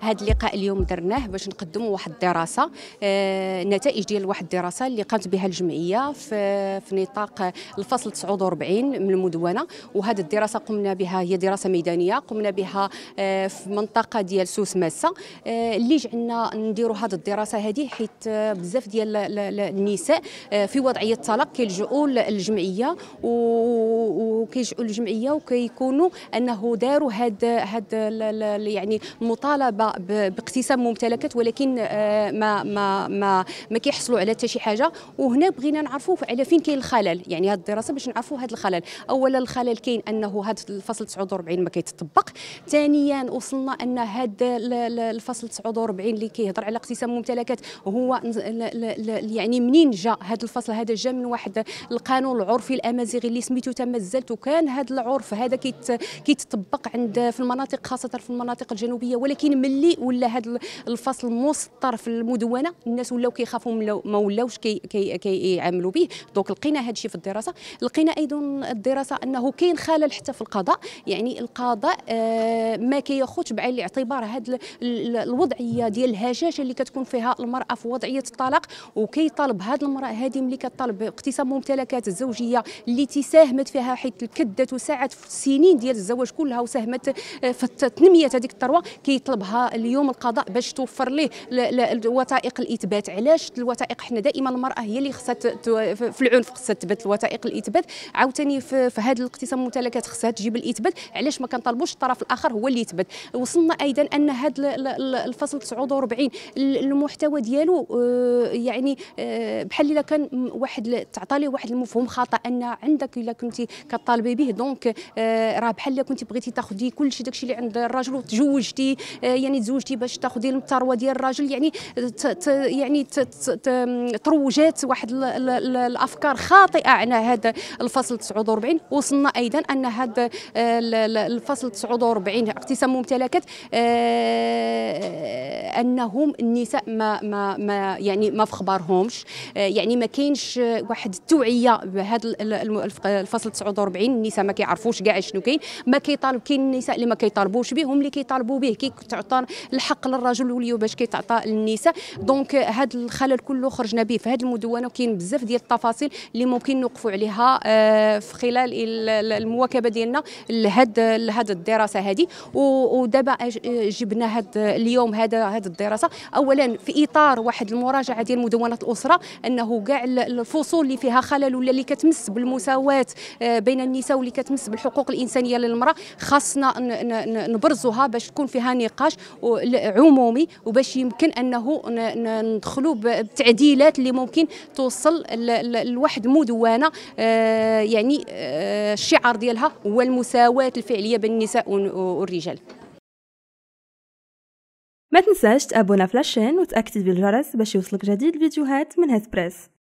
هذا اللقاء اليوم درناه باش نقدموا واحد الدراسه آه، نتائج ديال واحد الدراسه اللي قامت بها الجمعيه في في نطاق الفصل 49 من المدونه وهذه الدراسه قمنا بها هي دراسه ميدانيه قمنا بها آه، في منطقه ديال سوس ماسه آه، اللي جعلنا نديروا هذه الدراسه هذه حيت بزاف ديال النساء في وضعيه طلاق كيلجؤوا للجمعيه وكيلجؤوا للجمعيه وكيكونوا انه داروا هاد هاد يعني مطالبه باقتسام ممتلكات ولكن آه، ما ما ما ما كيحصلوا على حتى شي حاجه وهنا بغينا نعرفوا على فين كاين الخلل يعني هذه الدراسه باش نعرفوا هذا الخلل اولا الخلل كاين انه هذا الفصل 49 ما كيتطبق ثانيا وصلنا ان هذا الفصل 49 اللي كيهضر على اقتسام ممتلكات هو يعني منين جا هذا الفصل هذا جا من واحد القانون العرفي الامازيغي اللي سميتو تمازلت وكان هذا العرف هذا كيتطبق عند في المناطق خاصه في المناطق الجنوبيه ولكن من اللي ولا هذا الفصل مسطر في المدونه الناس ولاو كيخافوا ما ولاوش كيعاملوا كي كي به دونك لقينا هذا الشيء في الدراسه لقينا ايضا الدراسه انه كاين خلل حتى في القضاء يعني القضاء آه ما كياخذش بعين الاعتبار هذا الوضعيه ديال الهشاشه اللي كتكون فيها المراه في وضعيه الطلاق وكيطالب هذه المراه هذه ملي كطالب اقتسام ممتلكات الزوجيه اللي تساهمت فيها حيت كدت وساعدت في السنين ديال الزواج كلها وساهمت آه، في تنميه هذيك الثروه كيطلبها اليوم القضاء باش توفر ليه الوثائق الاثبات علاش الوثائق حنا دائما المراه هي اللي خصها في العنف خصها تثبت الوثائق الاثبات عاوتاني في, في هذا الاقتسام الممتلكات خصها تجيب الاثبات علاش ما كنطالبوش الطرف الاخر هو اللي يثبت وصلنا ايضا ان هذا الفصل 49 المحتوى ديالو آه، يعني آه، بحال الا كان واحد تعطى ليه واحد المفهوم خاطئ ان عندك الا كنتي كطالبي به دونك آه، راه بحال الا كنتي بغيتي تاخذي كل شيء داك الشيء اللي عند الراجل وتزوجتي يعني تزوجتي باش تاخذي الثروه ديال الراجل يعني ت يعني تروجات واحد الافكار خاطئه على هذا الفصل 49 وصلنا ايضا ان هذا الفصل 49 اقتسام ممتلكات آه، بانهم النساء ما ما, ما يعني ما في خبارهمش آه، يعني ما كاينش واحد التوعيه بهذا الفصل 49 النساء ما كيعرفوش كاع شنو كاين ما كيطالب كاين النساء اللي ما كيطالبوش به هم اللي كيطالبوا به كي تعطى الحق للرجل وليو باش كيتعطى للنساء دونك هذا الخلل كله خرجنا به في هذه المدونه وكاين بزاف ديال التفاصيل اللي ممكن نوقفوا عليها آه، في خلال المواكبه ديالنا لهذه الدراسه هذه ودابا جبنا هذا اليوم هذا هذا الدراسه اولا في اطار واحد المراجعه ديال مدونه الاسره انه كاع الفصول اللي فيها خلل ولا اللي كتمس بالمساواه آه، بين النساء واللي كتمس بالحقوق الانسانيه للمراه خاصنا نبرزوها باش تكون فيها نقاش عمومي وباش يمكن انه ندخلوا بتعديلات اللي ممكن توصل لواحد مدونه آه، يعني آه، الشعار ديالها هو المساواه الفعليه بين النساء والرجال تنساش تابونا في لاشين وتأكتيفي الجرس باش يوصلك جديد الفيديوهات من هسبريس